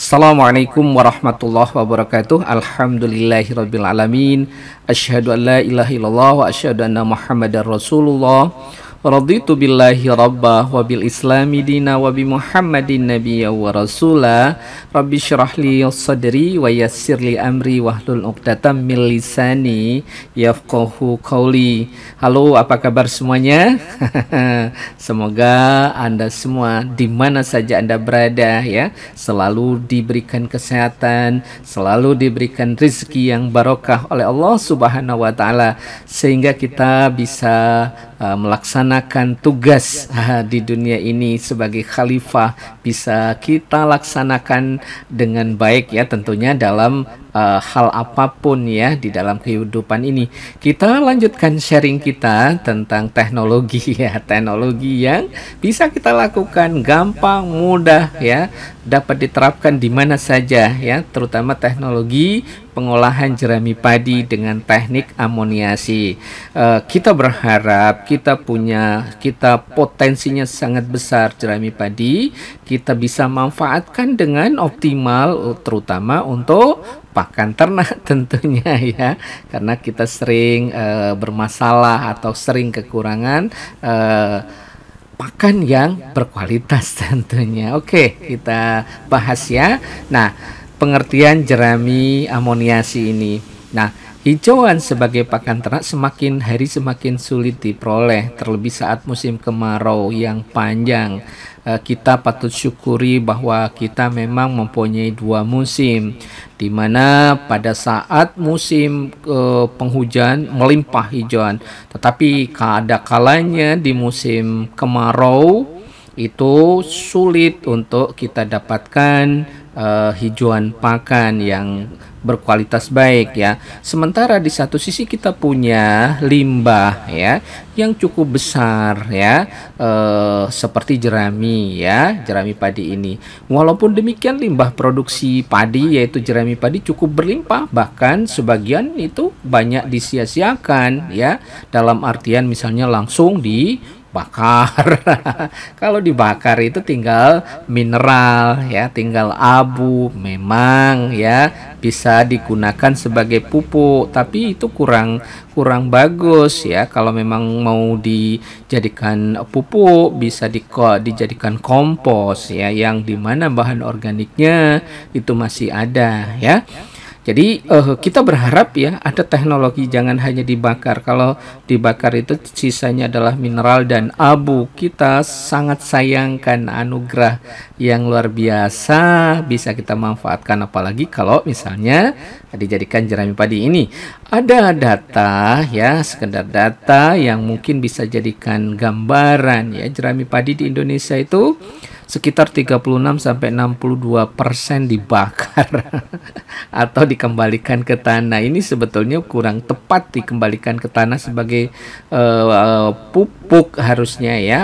Assalamualaikum warahmatullahi wabarakatuh Alhamdulillahirrabbilalamin Ashadu an la ilaha illallah wa ashadu anna muhammadar rasulullah Raditu billahi rabba wa bil islami dina wa bi muhammadin nabiyya wa rasula Rabbi syrah li sadri wa yassir li amri wahlul uqdatam min lisani yafqahu qawli Halo apa kabar semuanya? Semoga Anda semua di mana saja Anda berada ya Selalu diberikan kesehatan Selalu diberikan rezeki yang barokah oleh Allah subhanahu wa ta'ala Sehingga kita bisa uh, melaksanakan melaksanakan tugas di dunia ini sebagai khalifah bisa kita laksanakan dengan baik ya tentunya dalam uh, hal apapun ya di dalam kehidupan ini. Kita lanjutkan sharing kita tentang teknologi ya, teknologi yang bisa kita lakukan gampang, mudah ya, dapat diterapkan di mana saja ya, terutama teknologi pengolahan jerami padi dengan teknik amoniasi. Uh, kita berharap kita punya kita potensinya sangat besar jerami padi, kita bisa manfaatkan dengan optimal terutama untuk pakan ternak tentunya ya karena kita sering e, bermasalah atau sering kekurangan e, pakan yang berkualitas tentunya. Oke, kita bahas ya. Nah, pengertian jerami amoniasi ini. Nah, hijauan sebagai pakan ternak semakin hari semakin sulit diperoleh, terlebih saat musim kemarau yang panjang. Eh, kita patut syukuri bahwa kita memang mempunyai dua musim di mana pada saat musim uh, penghujan melimpah hijauan, tetapi ada kalanya di musim kemarau itu sulit untuk kita dapatkan uh, hijauan pakan yang berkualitas baik ya. Sementara di satu sisi kita punya limbah ya yang cukup besar ya eh, seperti jerami ya, jerami padi ini. Walaupun demikian limbah produksi padi yaitu jerami padi cukup berlimpah bahkan sebagian itu banyak disia-siakan ya dalam artian misalnya langsung di bakar. Kalau dibakar itu tinggal mineral ya, tinggal abu. Memang ya bisa digunakan sebagai pupuk, tapi itu kurang kurang bagus ya. Kalau memang mau dijadikan pupuk bisa di, dijadikan kompos ya yang dimana bahan organiknya itu masih ada ya. Jadi uh, kita berharap ya ada teknologi jangan hanya dibakar. Kalau dibakar itu sisanya adalah mineral dan abu. Kita sangat sayangkan anugerah yang luar biasa bisa kita manfaatkan apalagi kalau misalnya dijadikan jerami padi ini. Ada data ya sekedar data yang mungkin bisa jadikan gambaran ya jerami padi di Indonesia itu sekitar 36 sampai 62 persen dibakar atau dikembalikan ke tanah. Ini sebetulnya kurang tepat dikembalikan ke tanah sebagai uh, pupuk harusnya ya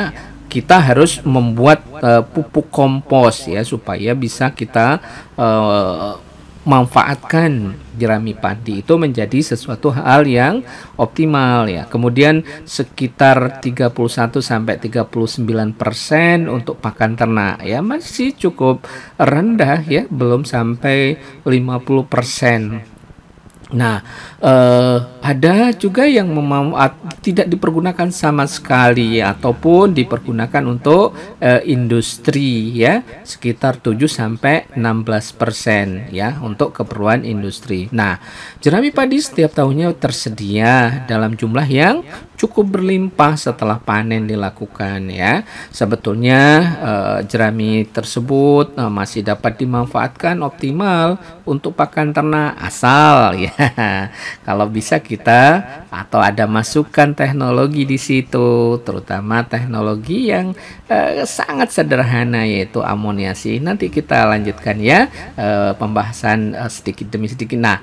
kita harus membuat uh, pupuk kompos ya supaya bisa kita uh, memanfaatkan jerami padi itu menjadi sesuatu hal yang optimal ya. Kemudian sekitar 31 sampai 39 persen untuk pakan ternak ya masih cukup rendah ya, belum sampai 50 persen Nah, eh, ada juga yang tidak dipergunakan sama sekali ataupun dipergunakan untuk eh, industri ya, sekitar 7 sampai 16% ya untuk keperluan industri. Nah, jerami padi setiap tahunnya tersedia dalam jumlah yang cukup berlimpah setelah panen dilakukan ya. Sebetulnya eh, jerami tersebut eh, masih dapat dimanfaatkan optimal untuk pakan ternak asal ya Kalau bisa kita atau ada masukan teknologi di situ, terutama teknologi yang eh, sangat sederhana yaitu amoniasi. Nanti kita lanjutkan ya eh, pembahasan eh, sedikit demi sedikit. Nah,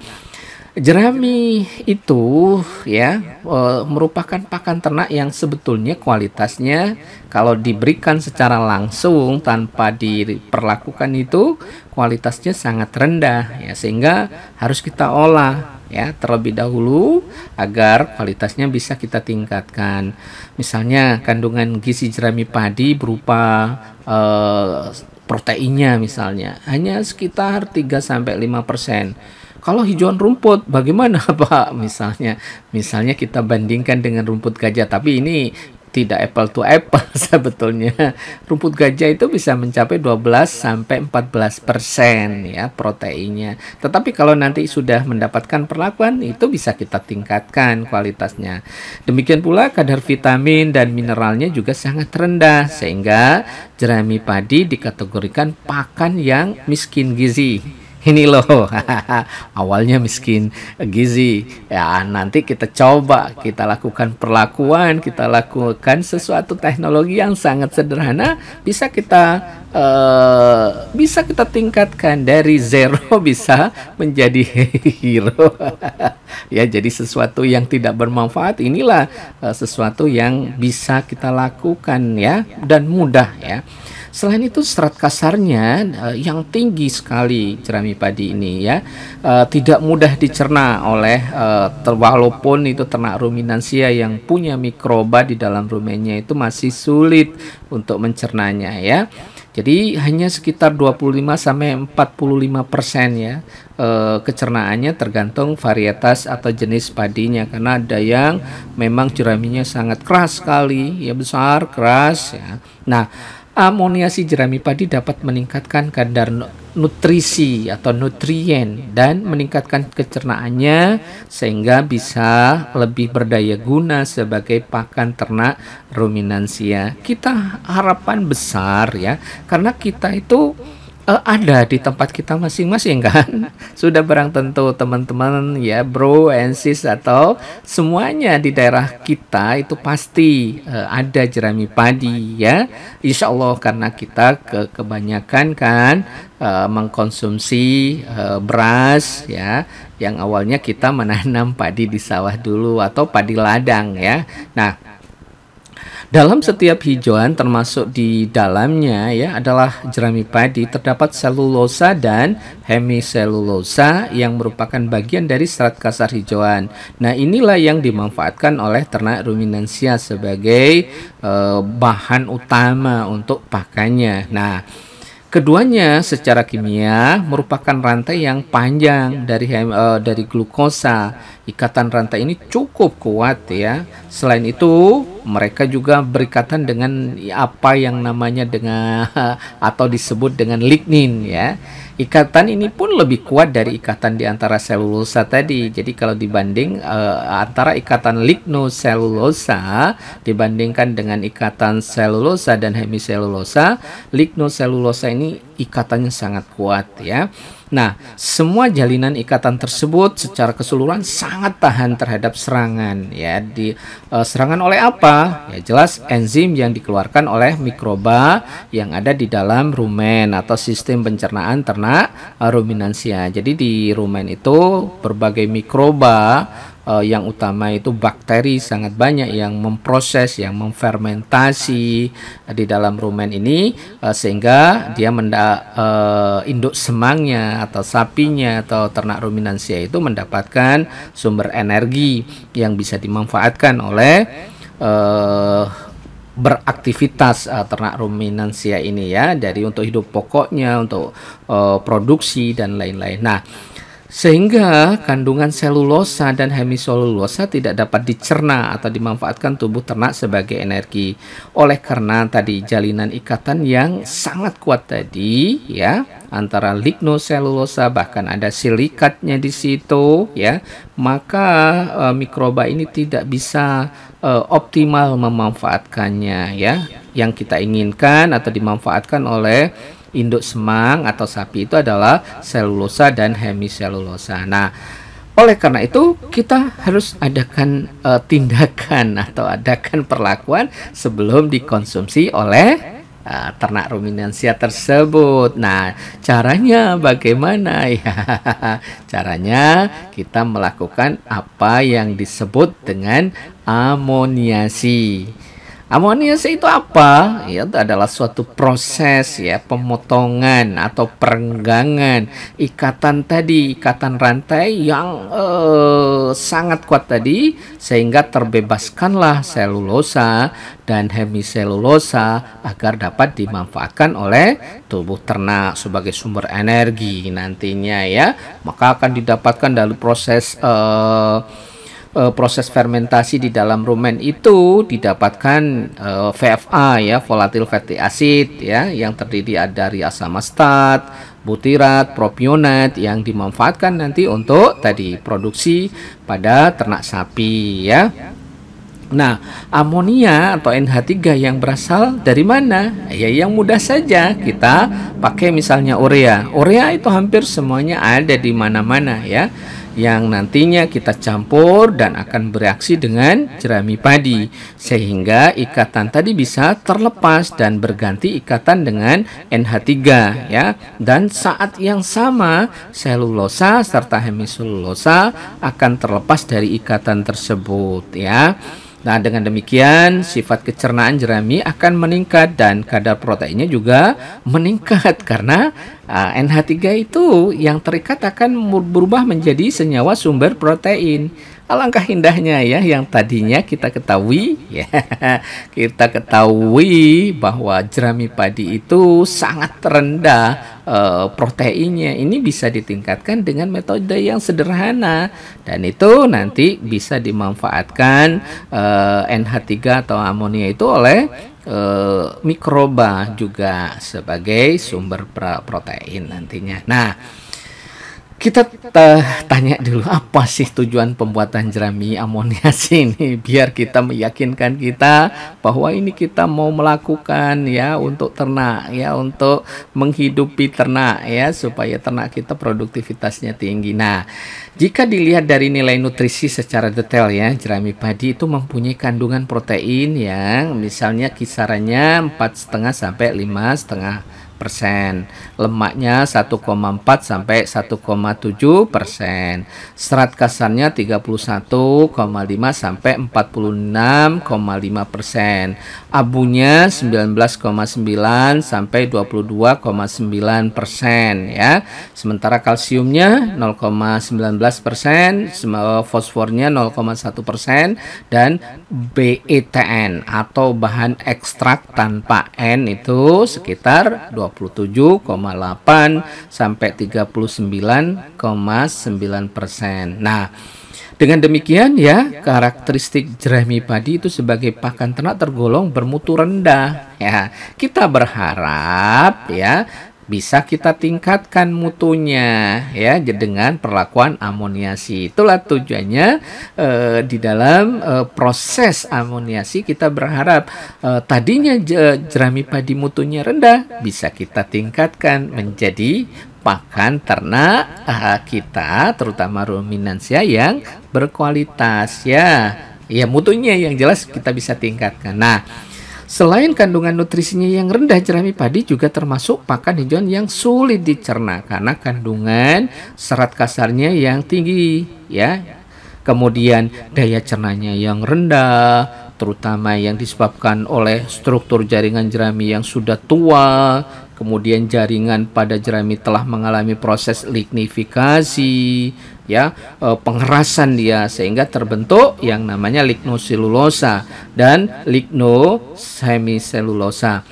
Jerami itu ya eh, merupakan pakan ternak yang sebetulnya kualitasnya kalau diberikan secara langsung tanpa diperlakukan itu kualitasnya sangat rendah ya sehingga harus kita olah ya terlebih dahulu agar kualitasnya bisa kita tingkatkan. Misalnya kandungan gizi jerami padi berupa eh, proteinnya misalnya hanya sekitar 3 sampai 5 persen kalau hijauan rumput, bagaimana Pak? Misalnya, misalnya kita bandingkan dengan rumput gajah, tapi ini tidak apple to apple sebetulnya. Rumput gajah itu bisa mencapai 12 sampai 14 persen ya proteinnya. Tetapi kalau nanti sudah mendapatkan perlakuan itu bisa kita tingkatkan kualitasnya. Demikian pula kadar vitamin dan mineralnya juga sangat rendah sehingga jerami padi dikategorikan pakan yang miskin gizi ini loh awalnya miskin gizi ya nanti kita coba kita lakukan perlakuan kita lakukan sesuatu teknologi yang sangat sederhana bisa kita uh, bisa kita tingkatkan dari zero bisa menjadi hero ya jadi sesuatu yang tidak bermanfaat inilah uh, sesuatu yang bisa kita lakukan ya dan mudah ya Selain itu serat kasarnya uh, yang tinggi sekali jerami padi ini ya uh, tidak mudah dicerna oleh uh, walaupun itu ternak ruminansia yang punya mikroba di dalam rumennya itu masih sulit untuk mencernanya ya. Jadi hanya sekitar 25 sampai 45 persen ya e, kecernaannya tergantung varietas atau jenis padinya karena ada yang memang jeraminya sangat keras sekali ya besar keras ya. Nah amoniasi jerami padi dapat meningkatkan kadar nutrisi atau nutrien dan meningkatkan kecernaannya sehingga bisa lebih berdaya guna sebagai pakan ternak ruminansia. Kita harapan besar ya karena kita itu Uh, ada di tempat kita masing-masing kan sudah barang tentu teman-teman ya bro and sis atau semuanya di daerah kita itu pasti uh, ada jerami padi ya insya Allah karena kita ke kebanyakan kan uh, mengkonsumsi uh, beras ya yang awalnya kita menanam padi di sawah dulu atau padi ladang ya nah dalam setiap hijauan termasuk di dalamnya ya adalah jerami padi terdapat selulosa dan hemiselulosa yang merupakan bagian dari serat kasar hijauan. Nah, inilah yang dimanfaatkan oleh ternak ruminansia sebagai eh, bahan utama untuk pakannya. Nah, Keduanya secara kimia merupakan rantai yang panjang dari uh, dari glukosa. Ikatan rantai ini cukup kuat ya. Selain itu, mereka juga berikatan dengan apa yang namanya dengan atau disebut dengan lignin ya. Ikatan ini pun lebih kuat dari ikatan di antara selulosa tadi. Jadi kalau dibanding uh, antara ikatan lignoselulosa dibandingkan dengan ikatan selulosa dan hemiselulosa, lignoselulosa ini ikatannya sangat kuat ya. Nah, semua jalinan ikatan tersebut secara keseluruhan sangat tahan terhadap serangan ya di uh, serangan oleh apa? Ya jelas enzim yang dikeluarkan oleh mikroba yang ada di dalam rumen atau sistem pencernaan ternak e, ruminansia. Jadi di rumen itu berbagai mikroba uh, yang utama itu bakteri sangat banyak yang memproses, yang memfermentasi eh, di dalam rumen ini uh, sehingga dia menda uh, induk semangnya atau sapinya atau ternak ruminansia itu mendapatkan sumber energi yang bisa dimanfaatkan oleh uh, beraktivitas uh, ternak ruminansia ini ya, jadi untuk hidup pokoknya, untuk uh, produksi dan lain-lain. Nah, sehingga kandungan selulosa dan hemiselulosa tidak dapat dicerna atau dimanfaatkan tubuh ternak sebagai energi. Oleh karena tadi jalinan ikatan yang sangat kuat tadi ya antara lignoselulosa bahkan ada silikatnya di situ ya, maka e, mikroba ini tidak bisa e, optimal memanfaatkannya ya. Yang kita inginkan atau dimanfaatkan oleh induk semang atau sapi itu adalah selulosa dan hemiselulosa. Nah, oleh karena itu kita harus adakan uh, tindakan atau adakan perlakuan sebelum dikonsumsi oleh uh, ternak ruminansia tersebut. Nah, caranya bagaimana ya? Caranya kita melakukan apa yang disebut dengan amoniasi. Amoniasi itu apa? Ya, itu adalah suatu proses ya, pemotongan atau perenggangan ikatan tadi, ikatan rantai yang eh, sangat kuat tadi sehingga terbebaskanlah selulosa dan hemiselulosa agar dapat dimanfaatkan oleh tubuh ternak sebagai sumber energi nantinya ya. Maka akan didapatkan dari proses eh, uh, proses fermentasi di dalam rumen itu didapatkan uh, eh, VFA ya volatile fatty acid ya yang terdiri dari asam asamastat, butirat, propionat yang dimanfaatkan nanti untuk tadi produksi pada ternak sapi ya. Nah, amonia atau NH3 yang berasal dari mana? Ya, yang mudah saja kita pakai misalnya urea. Urea itu hampir semuanya ada di mana-mana ya yang nantinya kita campur dan akan bereaksi dengan jerami padi sehingga ikatan tadi bisa terlepas dan berganti ikatan dengan NH3 ya dan saat yang sama selulosa serta hemiselulosa akan terlepas dari ikatan tersebut ya Nah, dengan demikian sifat kecernaan jerami akan meningkat dan kadar proteinnya juga meningkat karena ah, NH3 itu yang terikat akan berubah menjadi senyawa sumber protein. Alangkah indahnya ya yang tadinya kita ketahui ya kita ketahui bahwa jerami padi itu sangat rendah eh, proteinnya ini bisa ditingkatkan dengan metode yang sederhana dan itu nanti bisa dimanfaatkan e, eh, NH3 atau amonia itu oleh e, mikroba juga sebagai sumber protein nantinya. Nah, kita eh, tanya dulu apa sih tujuan pembuatan jerami amonia ini biar kita meyakinkan kita bahwa ini kita mau melakukan ya untuk ternak ya untuk menghidupi ternak ya supaya ternak kita produktivitasnya tinggi. Nah, jika dilihat dari nilai nutrisi secara detail ya, jerami padi itu mempunyai kandungan protein yang misalnya kisarannya 4,5 sampai 5,5 persen lemaknya 1,4 sampai 1,7 persen, serat kasarnya 31,5 sampai 46,5 persen, abunya 19,9 sampai 22,9 persen ya, sementara kalsiumnya 0,19 persen, fosfornya 0,1 persen dan BETN atau bahan ekstrak tanpa N itu sekitar 27,5 sampai 39,9 persen. Nah, dengan demikian ya, karakteristik jerami padi itu sebagai pakan ternak tergolong bermutu rendah. Ya, kita berharap ya bisa kita tingkatkan mutunya ya dengan perlakuan amoniasi. Itulah tujuannya eh, di dalam eh, proses amoniasi kita berharap eh, tadinya jerami padi mutunya rendah bisa kita tingkatkan menjadi pakan ternak eh, kita terutama ruminansia yang berkualitas ya. Ya mutunya yang jelas kita bisa tingkatkan. Nah, Selain kandungan nutrisinya yang rendah, jerami padi juga termasuk pakan hijauan yang sulit dicerna karena kandungan serat kasarnya yang tinggi, ya. Kemudian daya cernanya yang rendah, terutama yang disebabkan oleh struktur jaringan jerami yang sudah tua, kemudian jaringan pada jerami telah mengalami proses lignifikasi, ya eh, pengerasan dia sehingga terbentuk yang namanya lignoselulosa dan lignosemiselulosa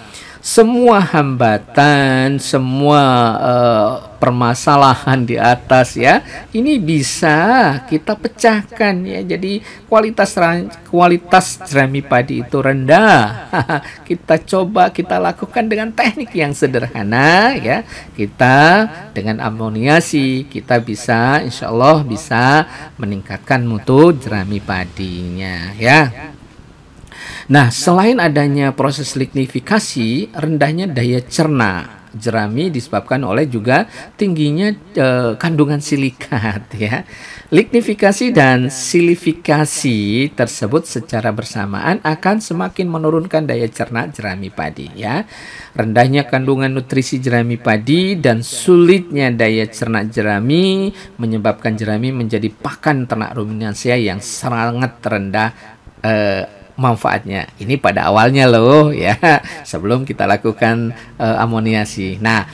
semua hambatan, semua uh, permasalahan di atas ya, ini bisa kita pecahkan ya. Jadi kualitas kualitas jerami padi itu rendah. kita coba kita lakukan dengan teknik yang sederhana ya. Kita dengan amoniasi kita bisa insya Allah bisa meningkatkan mutu jerami padinya ya. Nah, selain adanya proses lignifikasi, rendahnya daya cerna jerami disebabkan oleh juga tingginya e, kandungan silikat ya. Lignifikasi dan silifikasi tersebut secara bersamaan akan semakin menurunkan daya cerna jerami padi ya. Rendahnya kandungan nutrisi jerami padi dan sulitnya daya cerna jerami menyebabkan jerami menjadi pakan ternak ruminansia yang sangat rendah e, manfaatnya. Ini pada awalnya loh ya, ya. sebelum kita lakukan uh, eh, amoniasi. Nah,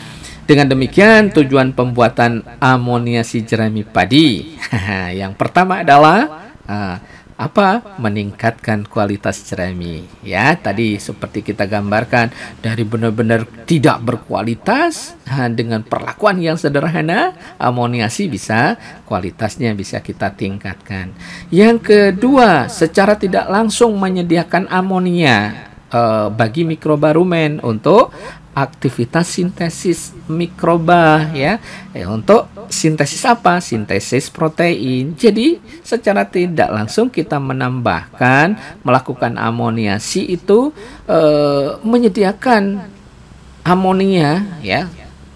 dengan demikian tujuan pembuatan amoniasi jerami padi yang pertama adalah uh, apa meningkatkan kualitas jerami ya tadi seperti kita gambarkan dari benar-benar tidak berkualitas dengan perlakuan yang sederhana amoniasi bisa kualitasnya bisa kita tingkatkan yang kedua secara tidak langsung menyediakan amonia Uh, bagi mikroba rumen untuk aktivitas sintesis mikroba ya. ya untuk sintesis apa? Sintesis protein. Jadi secara tidak langsung kita menambahkan melakukan amoniasi itu e, menyediakan amonia ya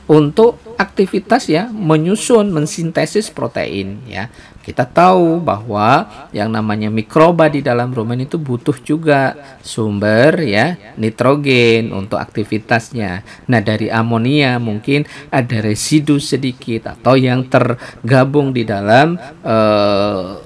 untuk aktivitas ya menyusun mensintesis protein ya. Kita tahu bahwa yang namanya mikroba di dalam rumen itu butuh juga sumber ya nitrogen untuk aktivitasnya. Nah, dari amonia mungkin ada residu sedikit atau yang tergabung di dalam eh,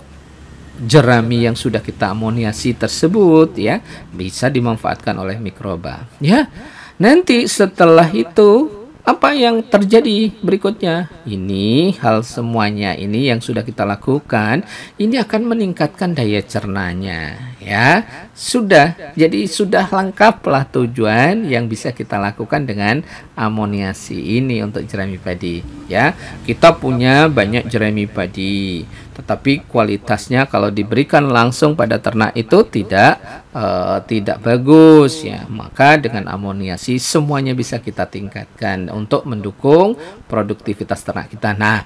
jerami yang sudah kita amoniasi tersebut ya bisa dimanfaatkan oleh mikroba ya nanti setelah itu apa yang terjadi berikutnya? Ini hal semuanya ini yang sudah kita lakukan, ini akan meningkatkan daya cernanya, ya. Sudah, jadi sudah lengkaplah tujuan yang bisa kita lakukan dengan amoniasi ini untuk jerami padi, ya. Kita punya banyak jerami padi tetapi kualitasnya kalau diberikan langsung pada ternak itu tidak uh, tidak bagus ya maka dengan amoniasi semuanya bisa kita tingkatkan untuk mendukung produktivitas ternak kita nah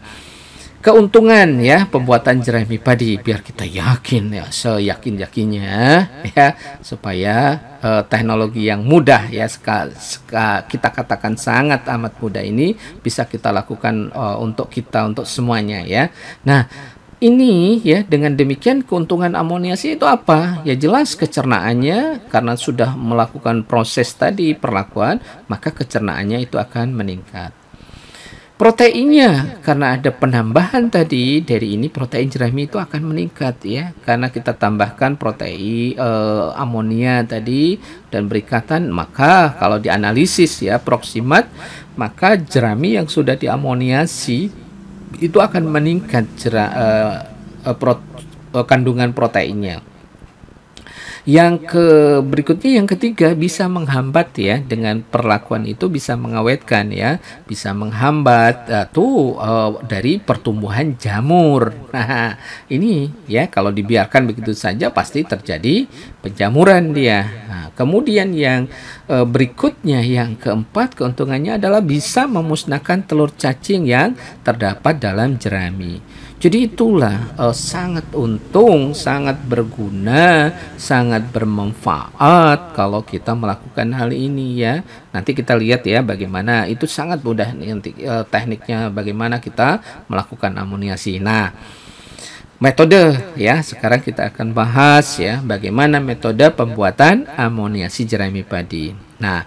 keuntungan ya pembuatan jerami padi biar kita yakin ya seyakin yakinnya ya supaya uh, teknologi yang mudah ya seka, seka, kita katakan sangat amat mudah ini bisa kita lakukan uh, untuk kita untuk semuanya ya nah ini ya dengan demikian keuntungan amoniasi itu apa? Ya jelas kecernaannya karena sudah melakukan proses tadi perlakuan, maka kecernaannya itu akan meningkat. Proteinnya karena ada penambahan tadi dari ini protein jerami itu akan meningkat ya karena kita tambahkan protein e, amonia tadi dan berikatan maka kalau dianalisis ya proksimat maka jerami yang sudah diamoniasi itu akan meningkat jera, uh, uh, kandungan proteinnya yang ke berikutnya yang ketiga bisa menghambat ya dengan perlakuan itu bisa mengawetkan ya, bisa menghambat uh, tuh uh, dari pertumbuhan jamur. Nah, ini ya kalau dibiarkan begitu saja pasti terjadi penjamuran dia. Nah, kemudian yang uh, berikutnya yang keempat keuntungannya adalah bisa memusnahkan telur cacing yang terdapat dalam jerami. Jadi itulah uh, sangat untung, sangat berguna, sangat bermanfaat kalau kita melakukan hal ini ya. Nanti kita lihat ya bagaimana itu sangat mudah nanti uh, tekniknya bagaimana kita melakukan amoniasi. Nah, metode ya sekarang kita akan bahas ya bagaimana metode pembuatan amoniasi jerami padi. Nah,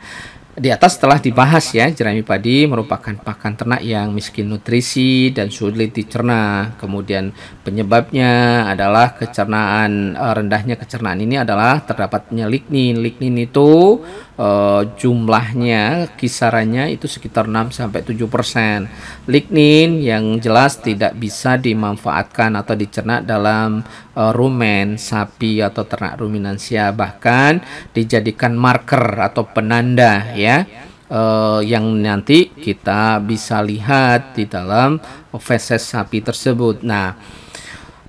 di atas telah dibahas ya, jerami padi merupakan pakan ternak yang miskin nutrisi dan sulit dicerna. Kemudian penyebabnya adalah kecernaan eh, rendahnya kecernaan ini adalah terdapatnya lignin. Lignin itu Eh, jumlahnya kisarannya itu sekitar 6 sampai 7 persen. Lignin yang jelas tidak bisa dimanfaatkan atau dicerna dalam uh, rumen sapi atau ternak ruminansia bahkan dijadikan marker atau penanda ya uh, yang nanti kita bisa lihat di dalam feses sapi tersebut. Nah,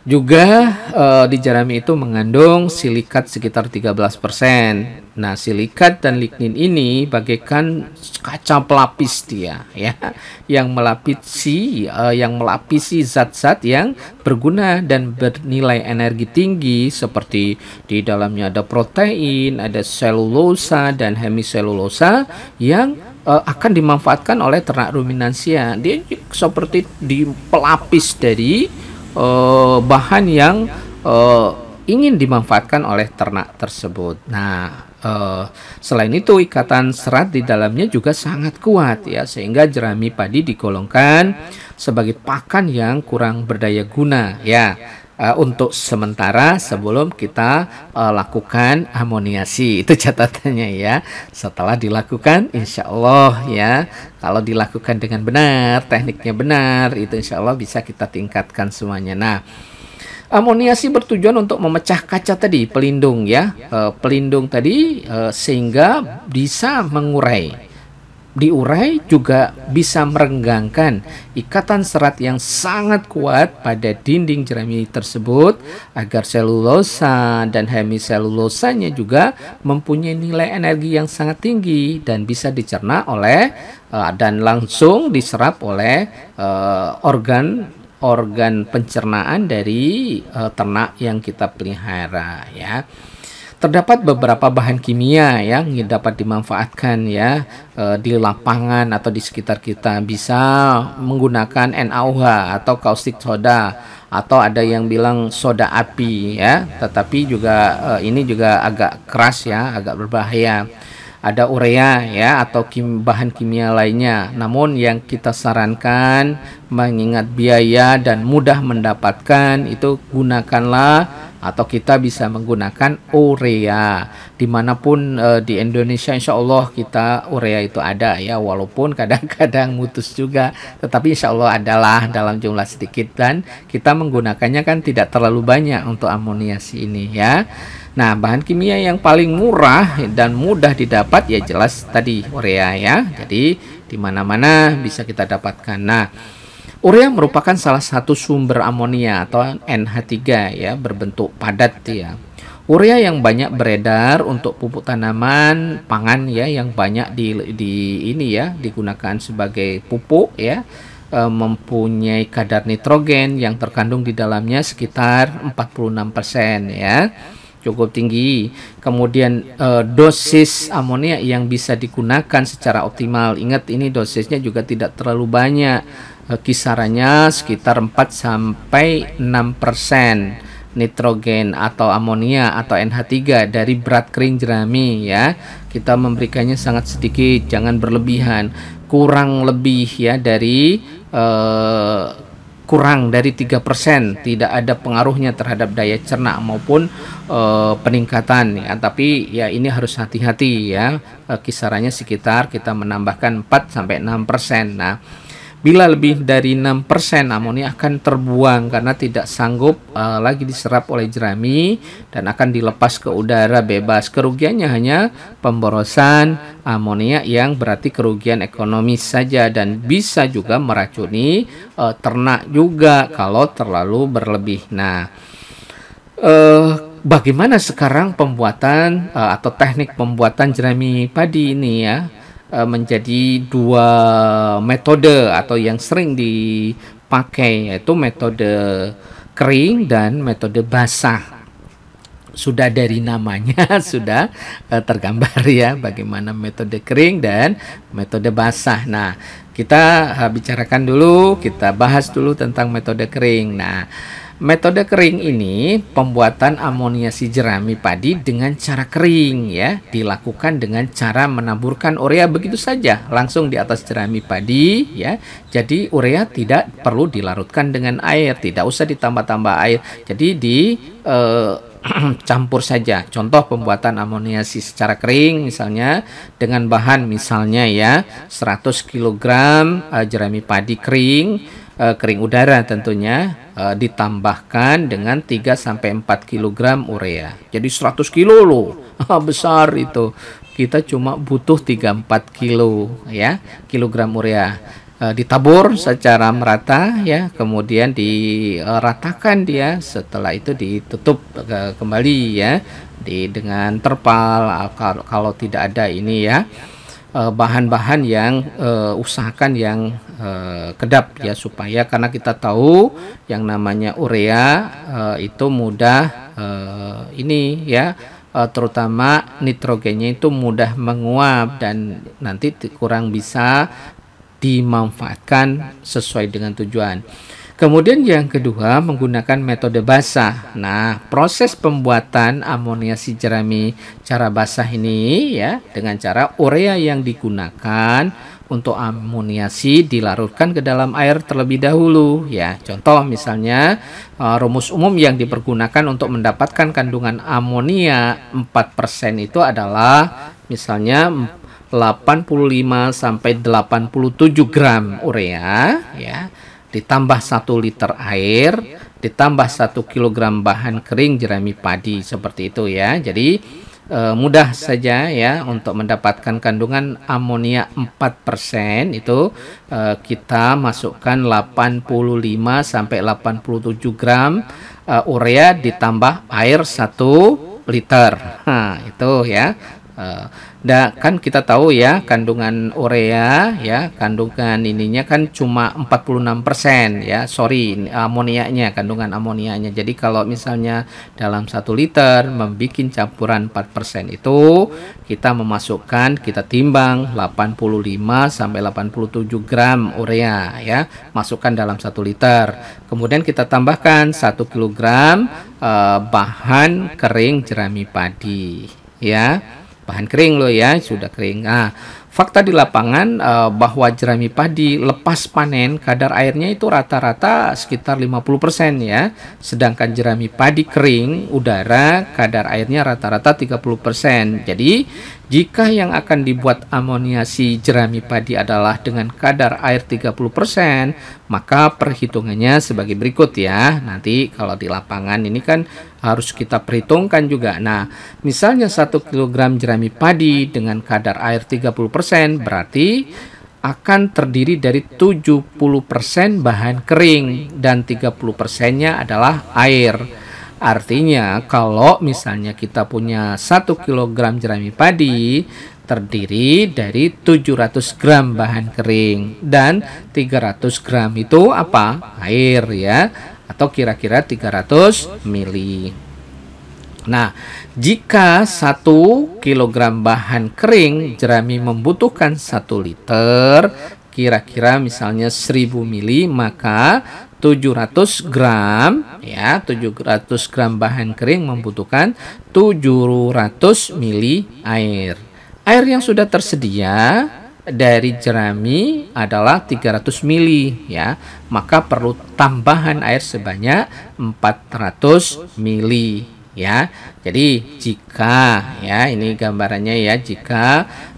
juga uh, di jerami itu mengandung silikat sekitar 13%. Nah, silikat dan lignin ini bagaikan kaca pelapis dia ya, yang melapisi uh, yang melapisi zat-zat yang berguna dan bernilai energi tinggi seperti di dalamnya ada protein, ada selulosa dan hemiselulosa yang uh, akan dimanfaatkan oleh ternak ruminansia. Dia seperti di pelapis dari uh, bahan yang uh, ingin dimanfaatkan oleh ternak tersebut. Nah, Uh, selain itu ikatan serat di dalamnya juga sangat kuat ya sehingga jerami padi digolongkan sebagai pakan yang kurang berdaya guna ya uh, untuk sementara sebelum kita uh, lakukan amoniasi itu catatannya ya setelah dilakukan insya Allah ya kalau dilakukan dengan benar tekniknya benar itu insya Allah bisa kita tingkatkan semuanya nah Amoniasi bertujuan untuk memecah kaca tadi pelindung ya, uh, pelindung tadi uh, sehingga bisa mengurai diurai juga bisa merenggangkan ikatan serat yang sangat kuat pada dinding jerami tersebut agar selulosa dan hemiselulosanya juga mempunyai nilai energi yang sangat tinggi dan bisa dicerna oleh eh, dan langsung diserap oleh eh, organ organ pencernaan dari eh, ternak yang kita pelihara ya terdapat beberapa bahan kimia ya, yang dapat dimanfaatkan ya eh, di lapangan atau di sekitar kita bisa menggunakan NaOH atau caustic soda atau ada yang bilang soda api ya tetapi juga eh, ini juga agak keras ya agak berbahaya ada urea ya atau kim, bahan kimia lainnya namun yang kita sarankan mengingat biaya dan mudah mendapatkan itu gunakanlah atau kita bisa menggunakan urea dimanapun uh, di Indonesia insya Allah kita urea itu ada ya walaupun kadang-kadang mutus juga tetapi insya Allah adalah dalam jumlah sedikit dan kita menggunakannya kan tidak terlalu banyak untuk amoniasi ini ya Nah bahan kimia yang paling murah dan mudah didapat ya jelas tadi urea ya jadi dimana mana-mana bisa kita dapatkan nah Urea merupakan salah satu sumber amonia atau NH3 ya berbentuk padat ya. Urea yang banyak beredar untuk pupuk tanaman, pangan ya yang banyak di, di ini ya digunakan sebagai pupuk ya e, mempunyai kadar nitrogen yang terkandung di dalamnya sekitar 46% ya cukup tinggi. Kemudian eh, dosis amonia yang bisa digunakan secara optimal. Ingat ini dosisnya juga tidak terlalu banyak Eh, kisarannya sekitar 4 sampai 6 persen nitrogen atau amonia atau NH3 dari berat kering jerami ya kita memberikannya sangat sedikit jangan berlebihan kurang lebih ya dari eh, kurang dari tiga persen tidak ada pengaruhnya terhadap daya cerna maupun e, peningkatan ya tapi ya ini harus hati-hati ya e, kisarannya sekitar kita menambahkan 4 sampai 6%. Nah, Bila lebih dari 6% amonia akan terbuang karena tidak sanggup uh, lagi diserap oleh jerami dan akan dilepas ke udara bebas. Kerugiannya hanya pemborosan amonia yang berarti kerugian ekonomis saja dan bisa juga meracuni uh, ternak juga kalau terlalu berlebih. Nah, uh, bagaimana sekarang pembuatan uh, atau teknik pembuatan jerami padi ini ya? E, menjadi dua metode atau yang sering dipakai yaitu metode kering dan metode basah sudah dari namanya sudah e, tergambar ya iya. bagaimana metode kering dan metode basah. Nah, kita e, bicarakan dulu, kita bahas dulu tentang metode kering. Nah, Metode kering ini pembuatan amonia si jerami padi dengan cara kering ya, dilakukan dengan cara menaburkan urea begitu saja langsung di atas jerami padi ya. Jadi urea tidak perlu dilarutkan dengan air, tidak usah ditambah-tambah air. Jadi di eh, campur saja. Contoh pembuatan amoniasi secara kering misalnya dengan bahan misalnya ya 100 kg eh, jerami padi kering uh, kering udara tentunya uh, ditambahkan dengan 3 sampai 4 kg urea. Jadi 100 kilo loh. Besar itu. Kita cuma butuh 3 4 kilo ya, kilogram urea. Uh, ditabur secara merata ya, kemudian diratakan dia. Setelah itu ditutup uh, kembali ya di dengan terpal ah, kalau, kalau tidak ada ini ya Eh, bahan-bahan uh, yang uh, usahakan yang uh, kedap ya supaya karena kita tahu yang namanya urea uh, itu mudah uh, ini ya uh, terutama nitrogennya itu mudah menguap dan nanti kurang bisa dimanfaatkan sesuai dengan tujuan. Kemudian yang kedua menggunakan metode basah. Nah, proses pembuatan amonia si jerami cara basah ini ya dengan cara urea yang digunakan untuk amoniasi dilarutkan ke dalam air terlebih dahulu ya. Contoh misalnya eh, rumus umum yang dipergunakan untuk mendapatkan kandungan amonia 4% itu adalah misalnya 85 sampai 87 gram urea ya ditambah 1 liter air ditambah 1 kg bahan kering jerami padi seperti itu ya jadi e, mudah saja ya untuk mendapatkan kandungan amonia 4% itu e, kita masukkan 85 sampai 87 gram e, urea ditambah air 1 liter nah, itu ya e, da, kan kita tahu ya kandungan urea ya kandungan ininya kan cuma 46% ya sorry amoniaknya kandungan amoniaknya jadi kalau misalnya dalam 1 liter membuat campuran 4% itu kita memasukkan kita timbang 85 sampai 87 gram urea ya masukkan dalam 1 liter kemudian kita tambahkan 1 kg eh, bahan kering jerami padi ya bahan kering loh ya iya. sudah kering. Nah, fakta di lapangan uh, bahwa jerami padi lepas panen kadar airnya itu rata-rata sekitar 50% ya. Sedangkan jerami padi kering udara kadar airnya rata-rata 30%. Jadi jika yang akan dibuat amoniasi jerami padi adalah dengan kadar air 30%, maka perhitungannya sebagai berikut ya. Nanti kalau di lapangan ini kan harus kita perhitungkan juga. Nah, misalnya 1 kg jerami padi dengan kadar air 30% berarti akan terdiri dari 70% bahan kering dan 30%-nya adalah air. Artinya kalau misalnya kita punya 1 kg jerami padi terdiri dari 700 gram bahan kering dan 300 gram itu apa? air ya atau kira-kira 300 mili. Nah, jika 1 kg bahan kering jerami membutuhkan 1 liter, kira-kira misalnya 1000 mili maka 700 gram ya 700 gram bahan kering membutuhkan 700 mili air. Air yang sudah tersedia dari jerami adalah 300 mili ya, maka perlu tambahan air sebanyak 400 mili ya. Jadi jika ya ini gambarannya ya jika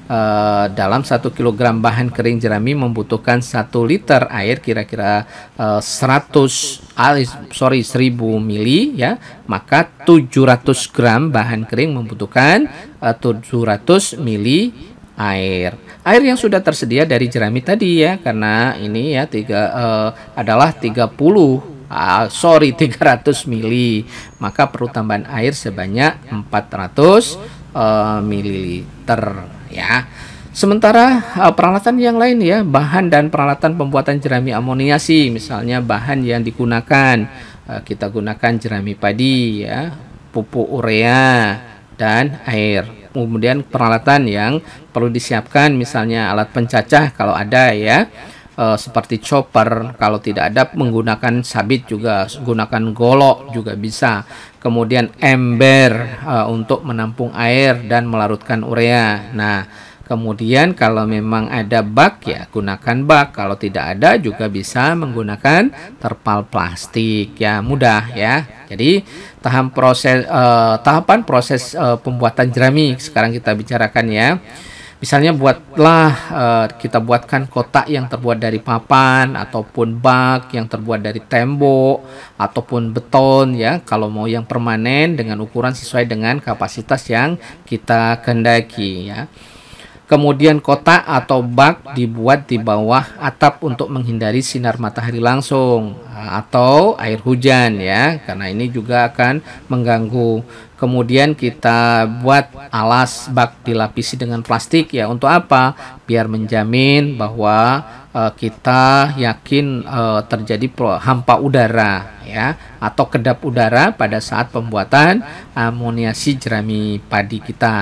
uh, dalam 1 kg bahan kering jerami membutuhkan 1 liter air kira-kira uh, 100 ah, sorry 1000 mili ya maka 700 gram bahan kering membutuhkan eh, uh, 700 mili air air yang sudah tersedia dari jerami tadi ya karena ini ya tiga uh, adalah 30 Ah, sorry 300 mili maka perlu tambahan air sebanyak 400 uh, eh, mililiter ya. Sementara uh, peralatan yang lain ya, bahan dan peralatan pembuatan jerami amoniasi, misalnya bahan yang digunakan uh, kita gunakan jerami padi ya, pupuk urea dan air. Kemudian peralatan yang perlu disiapkan misalnya alat pencacah kalau ada ya uh, seperti chopper kalau tidak ada menggunakan sabit juga gunakan golok juga bisa kemudian ember uh, untuk menampung air dan melarutkan urea nah Kemudian kalau memang ada bak ya gunakan bak. Kalau tidak ada juga bisa menggunakan terpal plastik ya mudah ya. Jadi tahap proses eh, tahapan proses eh, pembuatan jerami sekarang kita bicarakan ya. Misalnya buatlah uh, kita buatkan kotak yang terbuat dari papan ataupun bak yang terbuat dari tembok ataupun beton ya kalau mau yang permanen dengan ukuran sesuai dengan kapasitas yang kita kendaki ya. Kemudian kotak atau bak dibuat di bawah atap untuk menghindari sinar matahari langsung atau air hujan ya karena ini juga akan mengganggu. Kemudian kita buat alas bak dilapisi dengan plastik ya untuk apa? Biar menjamin bahwa uh, kita yakin uh, terjadi hampa udara ya atau kedap udara pada saat pembuatan amoniasi jerami padi kita.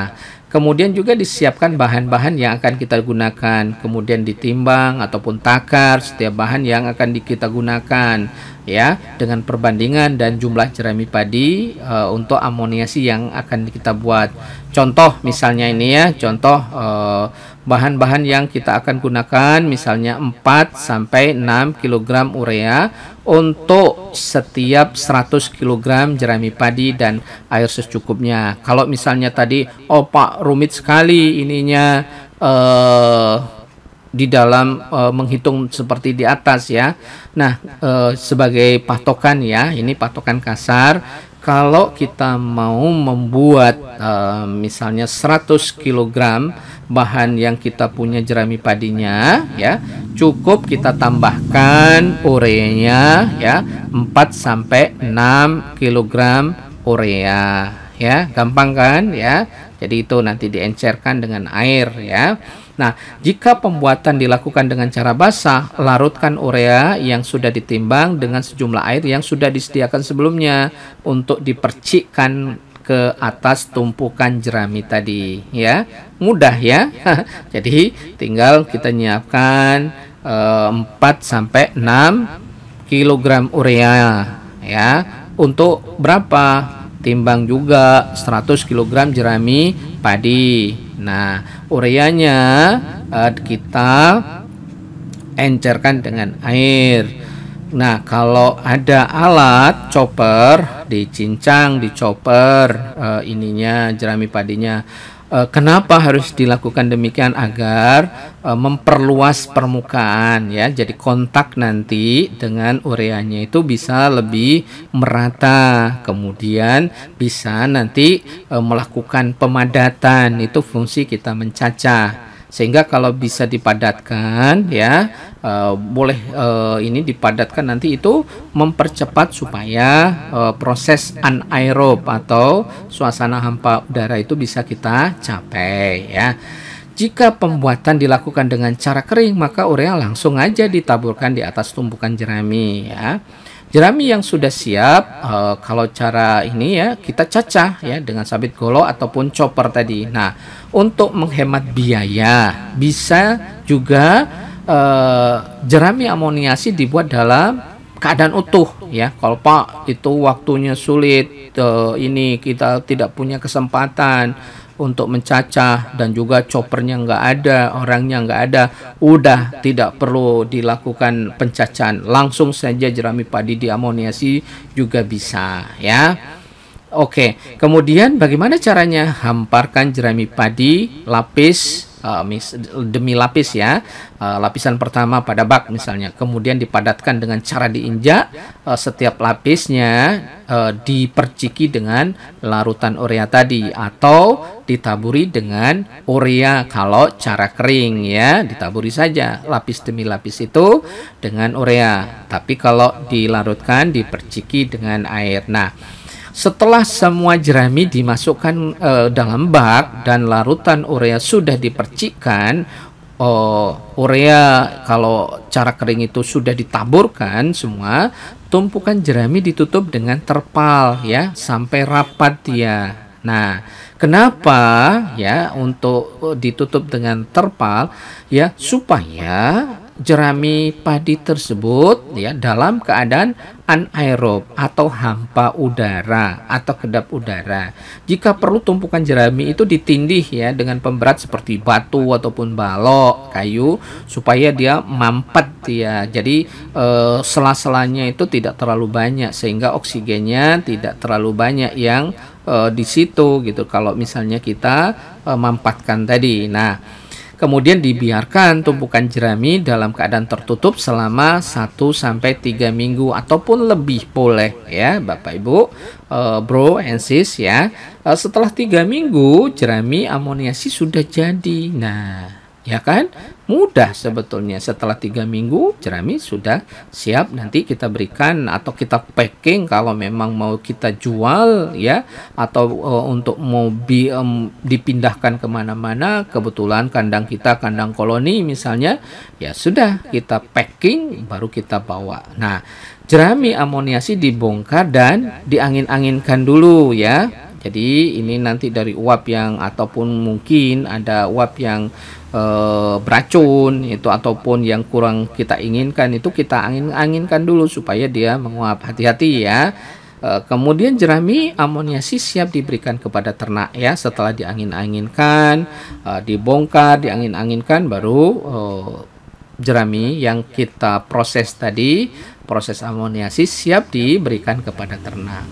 Kemudian juga disiapkan bahan-bahan yang akan kita gunakan, kemudian ditimbang ataupun takar setiap bahan yang akan kita gunakan ya dengan perbandingan dan jumlah jerami padi e, untuk amoniasi yang akan kita buat. Contoh misalnya ini ya, contoh e, bahan-bahan yang kita akan gunakan misalnya 4 sampai 6 kg urea untuk setiap 100 kg jerami padi dan air secukupnya. Kalau misalnya tadi oh rumit sekali ininya eh di dalam e, menghitung seperti di atas ya. Nah, e, sebagai patokan ya, ini patokan kasar kalau kita mau membuat uh, misalnya 100 kg bahan yang kita punya jerami padinya ya cukup kita tambahkan ureanya ya 4 sampai 6 kg urea ya gampang kan ya jadi itu nanti diencerkan dengan air ya Nah, jika pembuatan dilakukan dengan cara basah, larutkan urea yang sudah ditimbang dengan sejumlah air yang sudah disediakan sebelumnya untuk dipercikkan ke atas tumpukan jerami tadi, ya. Mudah ya. Jadi, tinggal kita nyiapkan eh, 4 sampai 6 kg urea ya. Untuk berapa? timbang juga 100 kg jerami padi. Nah, ureanya uh, kita encerkan dengan air. Nah, kalau ada alat chopper, dicincang, dicoper uh, eh, ininya jerami padinya uh, kenapa harus dilakukan demikian agar uh, memperluas permukaan ya. Jadi kontak nanti dengan ureanya itu bisa lebih merata. Kemudian bisa nanti uh, melakukan pemadatan itu fungsi kita mencacah sehingga kalau bisa dipadatkan ya uh, boleh uh, ini dipadatkan nanti itu mempercepat supaya uh, proses anaerob atau suasana hampa udara itu bisa kita capai ya. Jika pembuatan dilakukan dengan cara kering, maka urea langsung aja ditaburkan di atas tumpukan jerami ya. Jerami yang sudah siap, uh, kalau cara ini ya kita cacah ya dengan sabit golo ataupun chopper tadi. Nah, untuk menghemat biaya bisa juga uh, jerami amoniasi dibuat dalam keadaan utuh ya. Kalau Pak itu waktunya sulit, uh, ini kita tidak punya kesempatan untuk mencacah dan juga choppernya nggak ada, orangnya nggak ada, udah tidak perlu dilakukan pencacahan. Langsung saja jerami padi diamoniasi juga bisa ya. Oke, kemudian bagaimana caranya? Hamparkan jerami padi lapis Eh, mis demi lapis ya uh, lapisan pertama pada bak misalnya kemudian dipadatkan dengan cara diinjak uh, setiap lapisnya uh, diperciki dengan larutan urea tadi atau ditaburi dengan urea kalau cara kering ya ditaburi saja lapis demi lapis itu dengan urea tapi kalau dilarutkan diperciki dengan air nah setelah semua jerami dimasukkan uh, dalam bak dan larutan urea sudah dipercikkan, uh, urea kalau cara kering itu sudah ditaburkan semua tumpukan jerami ditutup dengan terpal ya sampai rapat dia ya. nah kenapa ya untuk eh, ditutup dengan terpal ya supaya jerami padi tersebut ya dalam keadaan anaerob atau hampa udara atau kedap udara. Jika perlu tumpukan jerami itu ditindih ya dengan pemberat seperti batu ataupun balok kayu supaya dia mampet ya. Jadi eh, sela-selanya itu tidak terlalu banyak sehingga oksigennya tidak terlalu banyak yang eh, di situ gitu kalau misalnya kita eh, mampatkan tadi. Nah, kemudian iya. dibiarkan iya. tumpukan jerami dalam keadaan tertutup selama 1 sampai 3 minggu ataupun lebih boleh ya Bapak Ibu, uh, bro and sis ya. Uh, setelah 3 minggu jerami amoniasi sudah jadi. Nah, ya kan? Mudah sebetulnya. Setelah tiga minggu, jerami sudah siap. Nanti kita berikan atau kita packing kalau memang mau kita jual, ya, atau uh, untuk mau bi, um, dipindahkan kemana-mana. Kebetulan kandang kita kandang koloni misalnya, ya sudah kita packing, baru kita bawa. Nah, jerami amoniasi dibongkar dan diangin-anginkan dulu, ya. Jadi ini nanti dari uap yang ataupun mungkin ada uap yang Eh, beracun itu ataupun yang kurang kita inginkan itu kita angin anginkan dulu supaya dia menguap hati-hati ya e, kemudian jerami amoniasi siap diberikan kepada ternak ya setelah diangin-anginkan e, dibongkar diangin-anginkan baru jerami yang kita proses tadi proses amoniasi siap diberikan kepada ternak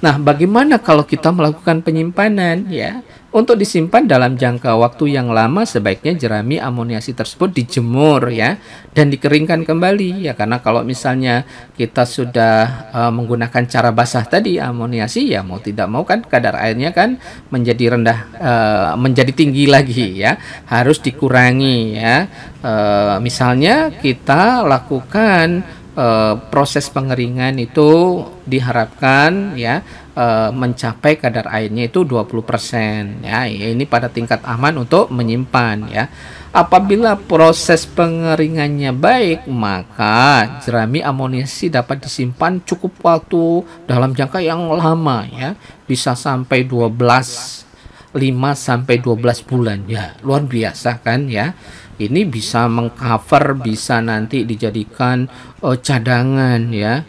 Nah, bagaimana kalau kita melakukan penyimpanan ya? Untuk disimpan dalam jangka waktu yang lama sebaiknya jerami amoniasi tersebut dijemur ya dan dikeringkan kembali ya karena kalau misalnya kita sudah uh, menggunakan cara basah tadi amoniasi ya mau tidak mau kan kadar airnya kan menjadi rendah uh, menjadi tinggi lagi ya harus dikurangi ya uh, misalnya kita lakukan uh, proses pengeringan itu diharapkan ya Eh, mencapai kadar airnya itu 20% ya. Ini pada tingkat aman untuk menyimpan ya. Apabila proses pengeringannya baik, maka jerami amonisi dapat disimpan cukup waktu dalam jangka yang lama ya, bisa sampai 12 5 sampai 12 bulan ya. Luar biasa kan ya ini bisa mengcover bisa nanti dijadikan uh, cadangan ya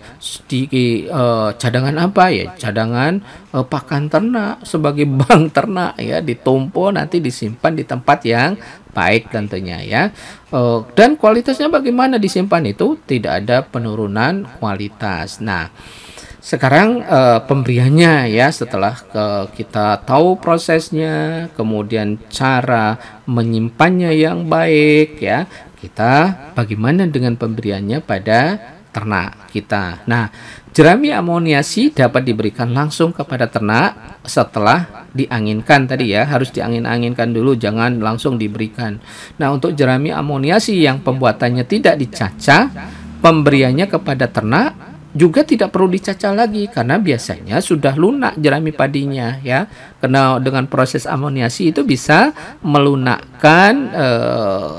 di uh, cadangan apa ya cadangan uh, pakan ternak sebagai bank ternak ya ditumpu nanti disimpan di tempat yang baik tentunya ya uh, dan kualitasnya bagaimana disimpan itu tidak ada penurunan kualitas nah sekarang uh, pemberiannya ya setelah ke, kita tahu prosesnya kemudian cara menyimpannya yang baik ya kita bagaimana dengan pemberiannya pada ternak kita nah jerami amoniasi dapat diberikan langsung kepada ternak setelah dianginkan tadi ya harus diangin-anginkan dulu jangan langsung diberikan nah untuk jerami amoniasi yang pembuatannya tidak dicacah pemberiannya kepada ternak juga tidak perlu dicacah lagi karena biasanya sudah lunak jerami padinya ya karena dengan proses amoniasi itu bisa melunakkan eh,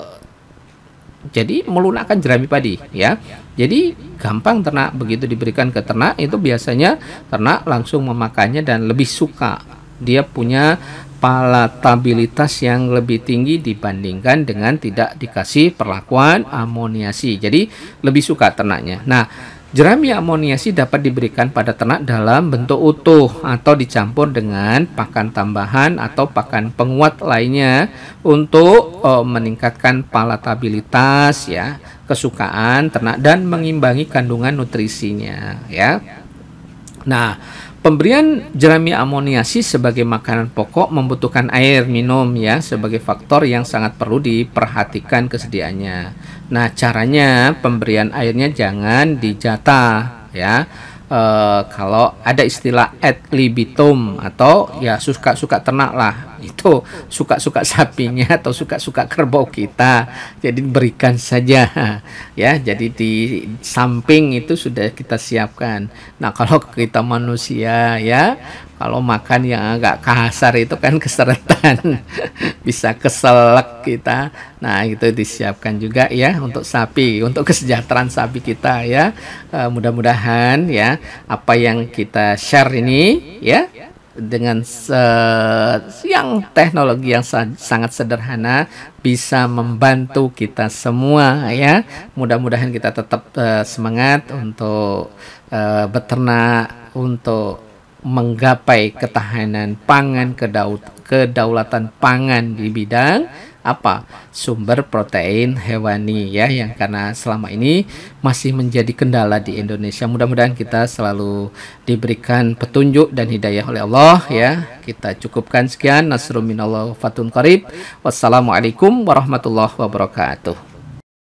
jadi melunakkan jerami padi ya jadi gampang ternak begitu diberikan ke ternak itu biasanya ternak langsung memakannya dan lebih suka dia punya palatabilitas yang lebih tinggi dibandingkan dengan tidak dikasih perlakuan amoniasi jadi lebih suka ternaknya nah Jerami amoniasi dapat diberikan pada ternak dalam bentuk utuh atau dicampur dengan pakan tambahan atau pakan penguat lainnya untuk uh, meningkatkan palatabilitas ya, kesukaan ternak dan mengimbangi kandungan nutrisinya ya. Nah, Pemberian jerami amoniasi sebagai makanan pokok membutuhkan air minum ya sebagai faktor yang sangat perlu diperhatikan kesediaannya. Nah, caranya pemberian airnya jangan dijatah ya e, kalau ada istilah ad libitum atau ya suka-suka ternak lah itu suka-suka sapinya atau suka-suka kerbau kita jadi berikan saja ya jadi di samping itu sudah kita siapkan nah kalau kita manusia ya kalau makan yang agak kasar itu kan keseretan bisa keselak kita nah itu disiapkan juga ya untuk sapi untuk kesejahteraan sapi kita ya uh, mudah-mudahan ya apa yang kita share ini ya dengan yang teknologi yang sa sangat sederhana bisa membantu kita semua ya mudah-mudahan kita tetap uh, semangat untuk uh, beternak untuk menggapai ketahanan pangan kedaut kedaulatan pangan di bidang apa sumber protein hewani ya yang karena selama ini masih menjadi kendala di Indonesia mudah-mudahan kita selalu diberikan petunjuk dan hidayah oleh Allah ya kita cukupkan sekian nasrul minallah fatun qarib wassalamualaikum warahmatullahi wabarakatuh